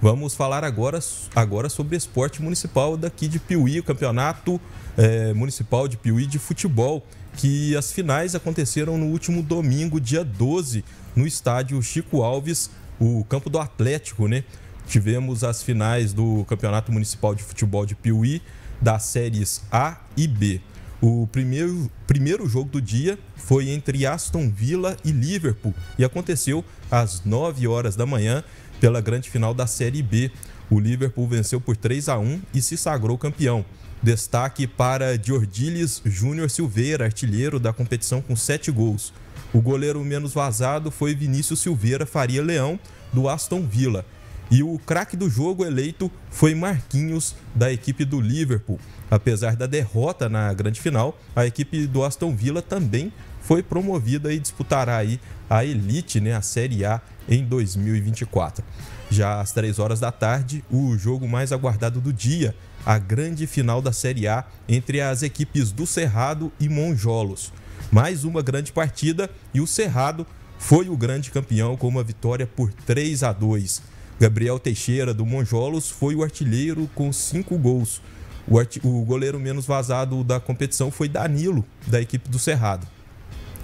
Vamos falar agora, agora sobre esporte municipal daqui de Piuí, o campeonato é, municipal de Piuí de futebol, que as finais aconteceram no último domingo, dia 12, no estádio Chico Alves, o campo do Atlético, né? Tivemos as finais do Campeonato Municipal de Futebol de Piuí, das séries A e B. O primeiro, primeiro jogo do dia foi entre Aston Villa e Liverpool e aconteceu às 9 horas da manhã pela grande final da Série B. O Liverpool venceu por 3 a 1 e se sagrou campeão. Destaque para Diordiles Júnior Silveira, artilheiro da competição com 7 gols. O goleiro menos vazado foi Vinícius Silveira Faria Leão, do Aston Villa. E o craque do jogo eleito foi Marquinhos, da equipe do Liverpool. Apesar da derrota na grande final, a equipe do Aston Villa também foi promovida e disputará aí a elite, né, a Série A em 2024. Já às 3 horas da tarde, o jogo mais aguardado do dia, a grande final da Série A entre as equipes do Cerrado e Monjolos. Mais uma grande partida e o Cerrado foi o grande campeão com uma vitória por 3 a 2. Gabriel Teixeira, do Monjolos, foi o artilheiro com cinco gols. O, o goleiro menos vazado da competição foi Danilo, da equipe do Cerrado.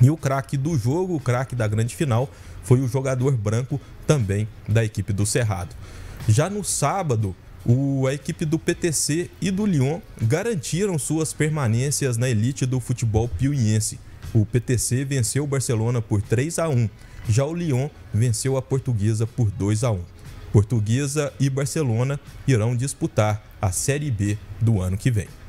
E o craque do jogo, o craque da grande final, foi o jogador branco também da equipe do Cerrado. Já no sábado, o, a equipe do PTC e do Lyon garantiram suas permanências na elite do futebol piuiense. O PTC venceu o Barcelona por 3 a 1, já o Lyon venceu a Portuguesa por 2 a 1. Portuguesa e Barcelona irão disputar a Série B do ano que vem.